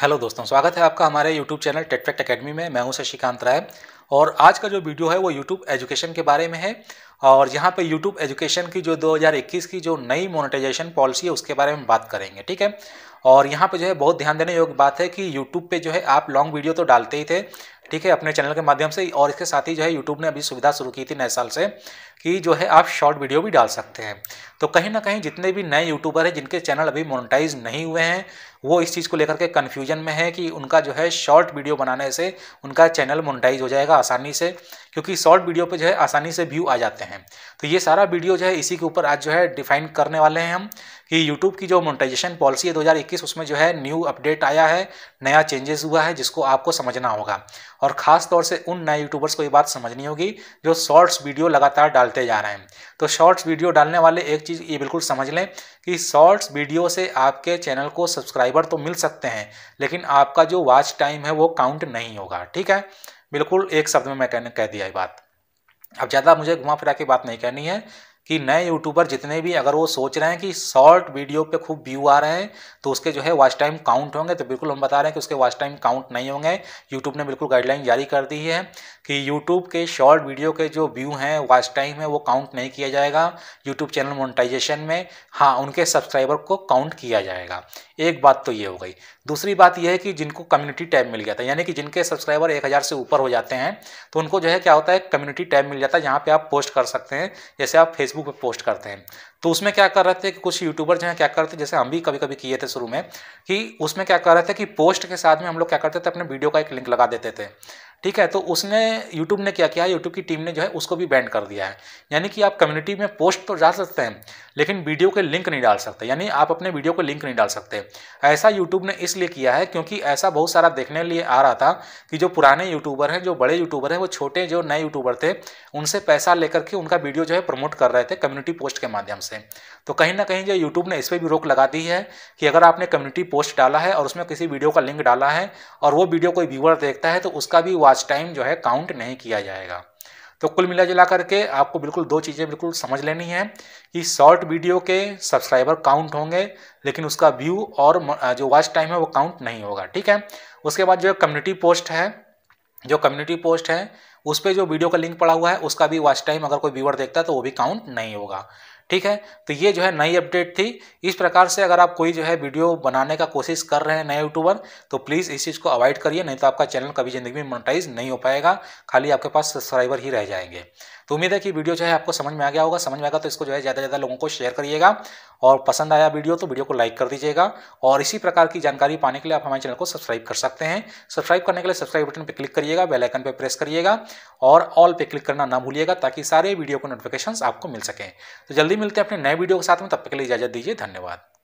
hello दोस्तों स्वागत है आपका हमारे यूट्यूब चैनल टेटफेक्ट एकेडमी में मैं हूं शशिकांत राय और आज का जो वीडियो है वो यूट्यूब एजुकेशन के बारे में है और यहाँ पे यूट्यूब एजुकेशन की जो 2021 की जो नई मोनेटाइजेशन पॉलिसी है उसके बारे में बात करेंगे ठीक है और यहाँ पे जो है बहुत ध्यान देने योग्य बात है कि यूट्यूब पे जो है आप लॉन्ग वीडियो तो डालते ही थे ठीक है अपने चैनल के माध्यम से और इसके साथ ही जो है यूट्यूब ने अभी सुविधा शुरू की थी नए साल से कि जो है आप शॉर्ट वीडियो भी डाल सकते हैं तो कहीं ना कहीं जितने भी नए यूट्यूबर हैं जिनके चैनल अभी मोनेटाइज नहीं हुए हैं वो इस चीज़ को लेकर के कन्फ्यूजन में है कि उनका जो है शॉर्ट वीडियो बनाने से उनका चैनल मोनेटाइज हो जाएगा आसानी से क्योंकि शॉर्ट वीडियो पर जो है आसानी से व्यू आ जाते हैं तो ये सारा वीडियो जो है इसी के ऊपर आज जो है डिफाइन करने वाले हैं हम कि यूट्यूब की जो मोनिटाइजेशन पॉलिसी है 2021 उसमें जो है न्यू अपडेट आया है नया चेंजेस हुआ है जिसको आपको समझना होगा और ख़ास तौर से उन नए यूट्यूबर्स को ये बात समझनी होगी जो शॉर्ट्स वीडियो लगातार डालते जा रहे हैं तो शॉर्ट्स वीडियो डालने वाले एक चीज़ ये बिल्कुल समझ लें कि शॉर्ट्स वीडियो से आपके चैनल को सब्सक्राइबर तो मिल सकते हैं लेकिन आपका जो वॉच टाइम है वो काउंट नहीं होगा ठीक है बिल्कुल एक शब्द में मैं कह दिया ये बात अब ज़्यादा मुझे घुमा फिरा के बात नहीं करनी है कि नए यूट्यूबर जितने भी अगर वो सोच रहे हैं कि शॉर्ट वीडियो पे खूब व्यू आ रहे हैं तो उसके जो है वॉच टाइम काउंट होंगे तो बिल्कुल हम बता रहे हैं कि उसके वॉच टाइम काउंट नहीं होंगे यूट्यूब ने बिल्कुल गाइडलाइन जारी कर दी है कि यूट्यूब के शॉर्ट वीडियो के जो व्यू हैं वॉच टाइम है वो काउंट नहीं किया जाएगा यूट्यूब चैनल मोनिटाइजेशन में हाँ उनके सब्सक्राइबर को काउंट किया जाएगा एक बात तो ये हो गई दूसरी बात यह है कि जिनको कम्युनिटी टैब मिल गया था यानी कि जिनके सब्सक्राइबर एक हज़ार से ऊपर हो जाते हैं तो उनको जो है क्या होता है कम्युनिटी टैब मिल जाता है जहाँ पर आप पोस्ट कर सकते हैं जैसे आप फेसबुक फेसबुक पे पोस्ट करते हैं तो उसमें क्या कर रहे थे कि कुछ यूट्यूबर जो है क्या करते जैसे हम भी कभी कभी किए थे शुरू में कि उसमें क्या कर रहे थे कि पोस्ट के साथ में हम लोग क्या करते थे अपने वीडियो का एक लिंक लगा देते थे ठीक है तो उसने यूट्यूब ने क्या किया यूट्यूब की टीम ने जो है उसको भी बैंड कर दिया है यानी कि आप कम्युनिटी में पोस्ट तो डाल सकते हैं लेकिन वीडियो के लिंक नहीं डाल सकते यानी आप अपने वीडियो को लिंक नहीं डाल सकते ऐसा यूट्यूब ने इसलिए किया है क्योंकि ऐसा बहुत सारा देखने लिए आ रहा था कि जो पुराने यूट्यूबर हैं जो बड़े यूट्यूबर हैं वो छोटे जो नए यूट्यूबर थे उनसे पैसा लेकर के उनका वीडियो जो है प्रमोट कर रहे थे कम्युनिटी पोस्ट के माध्यम से तो कहीं ना कहीं जो यूट्यूब ने इस पर भी रोक लगा दी है कि अगर आपने कम्युनिटी पोस्ट डाला है और उसमें किसी वीडियो का लिंक डाला है और वो वीडियो कोई व्यूअर देखता है तो उसका भी वॉच टाइम जो है काउंट नहीं किया जाएगा तो कुल मिला जुला करके आपको बिल्कुल दो चीज़ें बिल्कुल समझ लेनी है कि शॉर्ट वीडियो के सब्सक्राइबर काउंट होंगे लेकिन उसका व्यू और जो वॉच टाइम है वो काउंट नहीं होगा ठीक है उसके बाद जो कम्युनिटी पोस्ट है जो कम्युनिटी पोस्ट है उस पर जो वीडियो का लिंक पड़ा हुआ है उसका भी वॉच टाइम अगर कोई व्यूअर देखता है तो वो भी काउंट नहीं होगा ठीक है तो ये जो है नई अपडेट थी इस प्रकार से अगर आप कोई जो है वीडियो बनाने का कोशिश कर रहे हैं नए यूट्यूबर तो प्लीज़ इस चीज़ को अवॉइड करिए नहीं तो आपका चैनल कभी ज़िंदगी में मोनोटाइज नहीं हो पाएगा खाली आपके पास सब्सक्राइबर ही रह जाएंगे तो उम्मीद है कि वीडियो जो है आपको समझ में आ गया होगा समझ में आएगा तो इसको जो है ज़्यादा से ज़्यादा लोगों को शेयर करिएगा और पसंद आया वीडियो तो वीडियो को लाइक कर दीजिएगा और इसी प्रकार की जानकारी पाने के लिए आप हमारे चैनल को सब्सक्राइब कर सकते हैं सब्सक्राइब करने के लिए सब्सक्राइब बटन पर क्लिक करिएगा बेलाइकन पर प्रेस करिएगा और ऑल पर क्लिक करना ना भूलिएगा ताकि सारे वीडियो को नोटिफिकेशन आपको मिल सकें तो जल्दी मिलते हैं अपने नए वीडियो के साथ में तब तक के लिए इजाजत दीजिए धन्यवाद